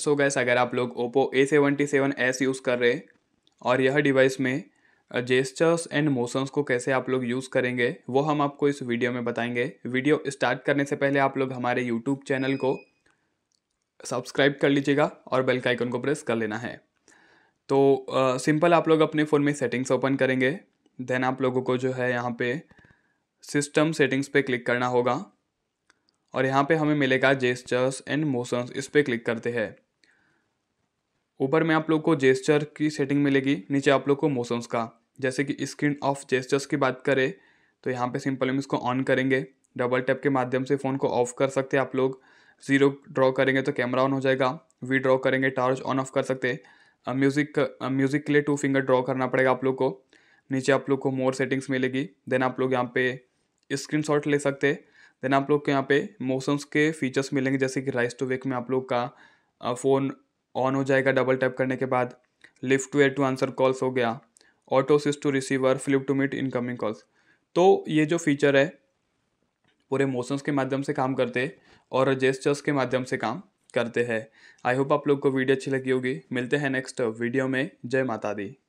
सो gas अगर आप लोग Oppo A seventy seven S use कर रहे और यह डिवाइस में जेस्चर्स एंड मोशंस को कैसे आप लोग यूज़ करेंगे वो हम आपको इस वीडियो में बताएंगे वीडियो स्टार्ट करने से पहले आप लोग हमारे यूट्यूब चैनल को सब्सक्राइब कर लीजिएगा और बेल का आइकन को प्रेस कर लेना है तो सिंपल uh, आप लोग अपने फ़ोन में सेटिंग्स ओपन करेंगे देन आप लोगों को जो है यहाँ पे सिस्टम सेटिंग्स पे क्लिक करना होगा और यहाँ पे हमें मिलेगा जेस्चर्स एंड मोशंस इस पर क्लिक करते हैं ऊपर में आप लोग को जेस्चर की सेटिंग मिलेगी नीचे आप लोग को मोशंस का जैसे कि स्क्रीन ऑफ जेस्चर्स की बात करें तो यहाँ पे सिंपल हम इसको ऑन करेंगे डबल टैप के माध्यम से फ़ोन को ऑफ कर सकते हैं आप लोग ज़ीरो ड्रॉ करेंगे तो कैमरा ऑन हो जाएगा वी ड्रॉ करेंगे टार्च ऑन ऑफ कर सकते हैं म्यूज़िक म्यूज़िक के लिए टू फिंगर ड्रॉ करना पड़ेगा आप लोग को नीचे आप लोग को मोर सेटिंग्स मिलेगी देन आप लोग यहाँ पे स्क्रीन शॉट ले सकते हैं देन आप लोग को यहाँ पे मोशंस के फीचर्स मिलेंगे जैसे कि राइस टू वेक में आप लोग का फ़ोन ऑन हो जाएगा डबल टैप करने के बाद lift to ear to answer calls हो गया auto switch to receiver flip to mute incoming calls तो ये जो फीचर है पूरे मोशंस के माध्यम से काम करते और जेस्टर्स के माध्यम से काम करते हैं आई होप आप लोग को वीडियो अच्छी लगी होगी मिलते हैं नेक्स्ट वीडियो में जय माता दी